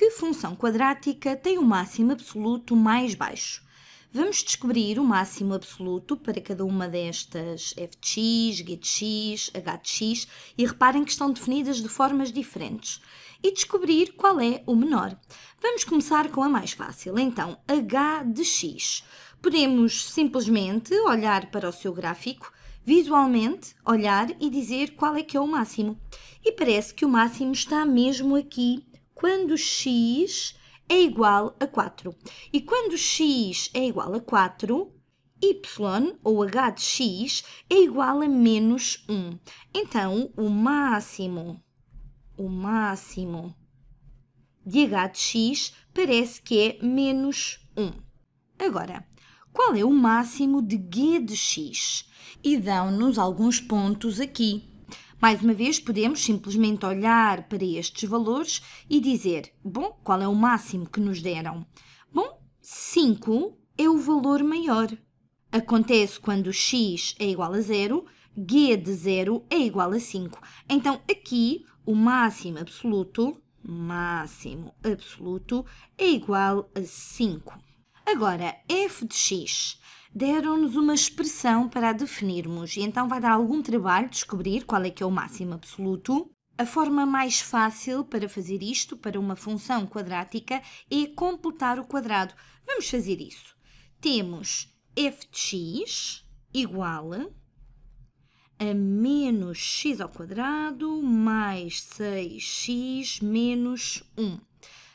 que função quadrática tem o máximo absoluto mais baixo? Vamos descobrir o máximo absoluto para cada uma destas f de x, g de x, h de x e reparem que estão definidas de formas diferentes e descobrir qual é o menor. Vamos começar com a mais fácil, então h de x. Podemos simplesmente olhar para o seu gráfico, visualmente olhar e dizer qual é que é o máximo. E parece que o máximo está mesmo aqui quando x é igual a 4. E quando x é igual a 4, y ou h de x é igual a menos 1. Então, o máximo, o máximo de h de x parece que é menos 1. Agora, qual é o máximo de g de x? E dão-nos alguns pontos aqui. Mais uma vez, podemos simplesmente olhar para estes valores e dizer: bom, qual é o máximo que nos deram? Bom, 5 é o valor maior. Acontece quando x é igual a zero, g de zero é igual a 5. Então, aqui, o máximo absoluto, máximo absoluto, é igual a 5. Agora, f de x deram-nos uma expressão para a definirmos, e então vai dar algum trabalho descobrir qual é que é o máximo absoluto. A forma mais fácil para fazer isto para uma função quadrática é completar o quadrado. Vamos fazer isso. Temos f de x igual a menos x ao quadrado mais 6x menos 1.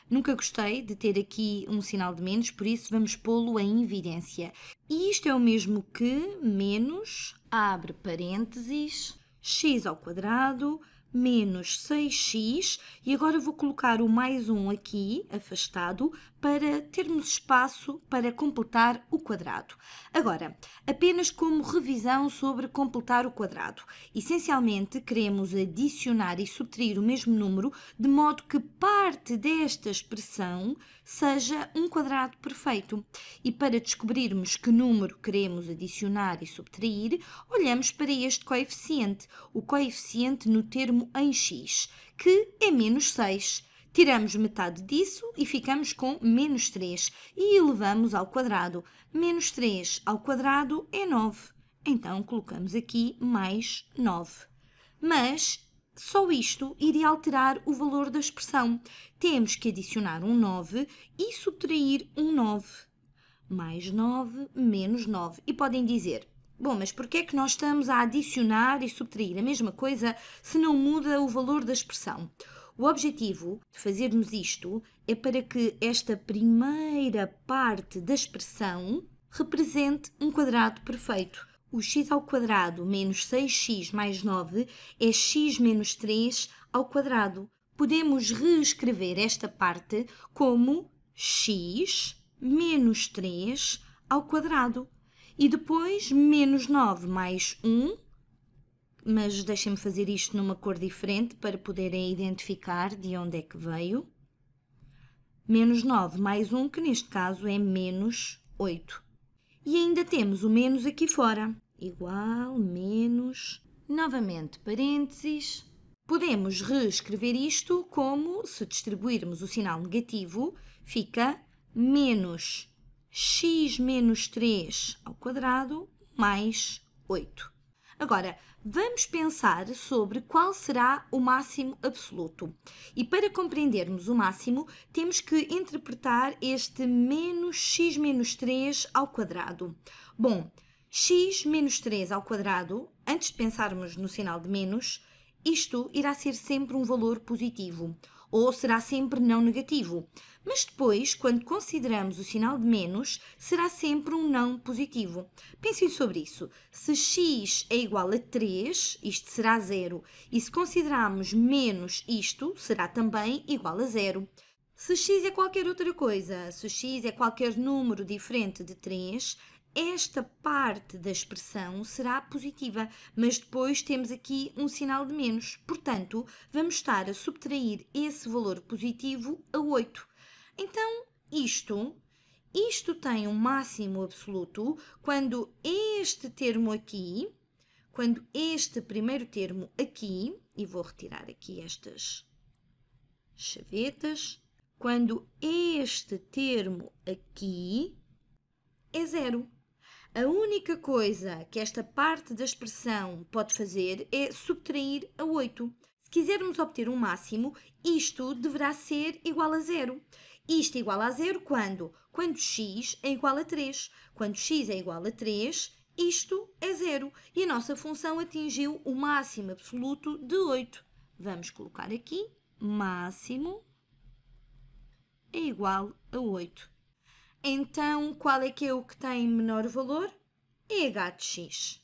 Nunca gostei de ter aqui um sinal de menos, por isso vamos pô-lo em evidência. E isto é o mesmo que menos, abre parênteses, x ao quadrado menos 6x, e agora vou colocar o mais 1 aqui, afastado, para termos espaço para completar o quadrado. Agora, apenas como revisão sobre completar o quadrado. Essencialmente, queremos adicionar e subtrair o mesmo número, de modo que parte desta expressão seja um quadrado perfeito. E para descobrirmos que número queremos adicionar e subtrair, olhamos para este coeficiente, o coeficiente no termo em x, que é menos 6. Tiramos metade disso e ficamos com menos 3 e elevamos ao quadrado. Menos 3 ao quadrado é 9. Então colocamos aqui mais 9. Mas só isto iria alterar o valor da expressão. Temos que adicionar um 9 e subtrair um 9. Mais 9, menos 9. E podem dizer Bom, mas porquê é que nós estamos a adicionar e subtrair a mesma coisa se não muda o valor da expressão? O objetivo de fazermos isto é para que esta primeira parte da expressão represente um quadrado perfeito. O x ao quadrado menos 6x mais 9 é x menos 3 ao quadrado. Podemos reescrever esta parte como x menos 3 ao quadrado. E depois, menos 9 mais 1, mas deixem-me fazer isto numa cor diferente para poderem identificar de onde é que veio. Menos 9 mais 1, que neste caso é menos 8. E ainda temos o menos aqui fora. Igual, menos... Novamente, parênteses. Podemos reescrever isto como, se distribuirmos o sinal negativo, fica menos x menos 3 ao quadrado mais 8. Agora, vamos pensar sobre qual será o máximo absoluto. E para compreendermos o máximo, temos que interpretar este menos x menos 3 ao quadrado. Bom, x menos 3 ao quadrado, antes de pensarmos no sinal de menos, isto irá ser sempre um valor positivo ou será sempre não negativo. Mas depois, quando consideramos o sinal de menos, será sempre um não positivo. Pensem sobre isso. Se x é igual a 3, isto será zero. E se considerarmos menos isto, será também igual a zero. Se x é qualquer outra coisa, se x é qualquer número diferente de 3, esta parte da expressão será positiva, mas depois temos aqui um sinal de menos. Portanto, vamos estar a subtrair esse valor positivo a 8. Então, isto, isto tem um máximo absoluto quando este termo aqui, quando este primeiro termo aqui, e vou retirar aqui estas chavetas, quando este termo aqui é zero. A única coisa que esta parte da expressão pode fazer é subtrair a 8. Se quisermos obter um máximo, isto deverá ser igual a zero. Isto é igual a zero quando? Quando x é igual a 3. Quando x é igual a 3, isto é zero. E a nossa função atingiu o máximo absoluto de 8. Vamos colocar aqui, máximo é igual a 8. Então, qual é que é o que tem menor valor? É h de x.